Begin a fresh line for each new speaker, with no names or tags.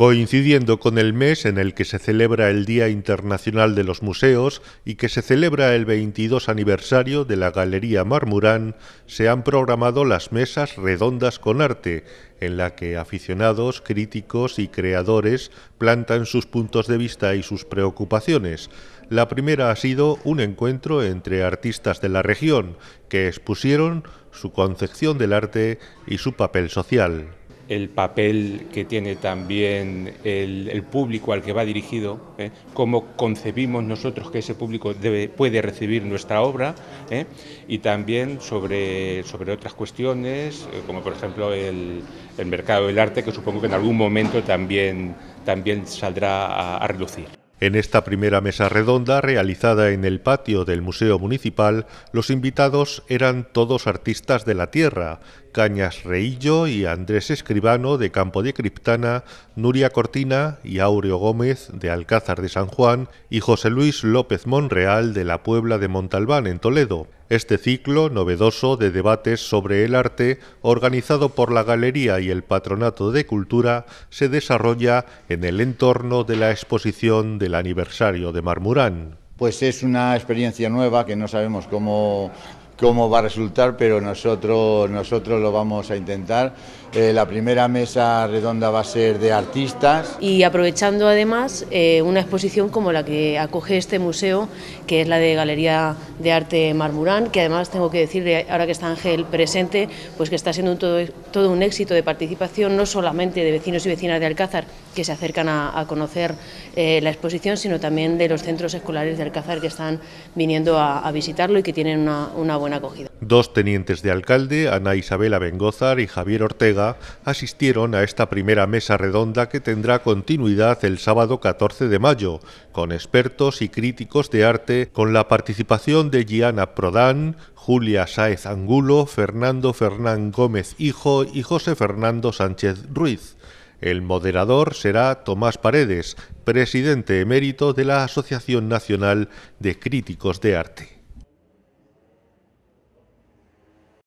coincidiendo con el mes en el que se celebra el Día Internacional de los Museos y que se celebra el 22 aniversario de la Galería Marmurán, se han programado las mesas redondas con arte, en la que aficionados, críticos y creadores plantan sus puntos de vista y sus preocupaciones. La primera ha sido un encuentro entre artistas de la región, que expusieron su concepción del arte y su papel social el papel que
tiene también el, público al que va dirigido, ¿eh? cómo concebimos nosotros que ese público puede recibir nuestra obra ¿eh? y también sobre, sobre otras cuestiones, eh, como por ejemplo el, mercado del arte, que supongo que en algún momento también, también saldrá a, a relucir.
En esta primera mesa redonda, realizada en el patio del Museo Municipal, los invitados eran todos artistas de la tierra, Cañas Reillo y Andrés Escribano de Campo de Criptana, Nuria Cortina y Aureo Gómez de Alcázar de San Juan y José Luis López Monreal de la Puebla de Montalbán en Toledo este ciclo novedoso de debates sobre el arte, organizado por la Galería y el Patronato de Cultura, se desarrolla en el entorno de la exposición del aniversario de Marmurán.
Pues es una experiencia nueva que no sabemos cómo cómo va a resultar, pero nosotros, nosotros lo vamos a intentar. Eh, la primera mesa redonda va a ser de artistas.
Y aprovechando además eh, una exposición como la que acoge este museo, que es la de Galería de Arte Marmurán, que además tengo que decirle, eh, ahora que está Ángel presente, pues que está siendo un todo, un éxito de participación, no solamente de vecinos y vecinas de Alcázar que se acercan a, conocer la exposición, sino también de los centros escolares de Alcázar que están viniendo a, visitarlo y que tienen una buena
Dos tenientes de alcalde, Ana Isabela Bengozar y Javier Ortega, asistieron a esta primera mesa redonda que tendrá continuidad el sábado 14 de mayo, con expertos y críticos de arte, con la participación de Gianna Prodán, Julia Sáez Angulo, Fernando Fernán Gómez Hijo y José Fernando Sánchez Ruiz. El moderador será Tomás Paredes, presidente emérito de la Asociación Nacional de Críticos de Arte.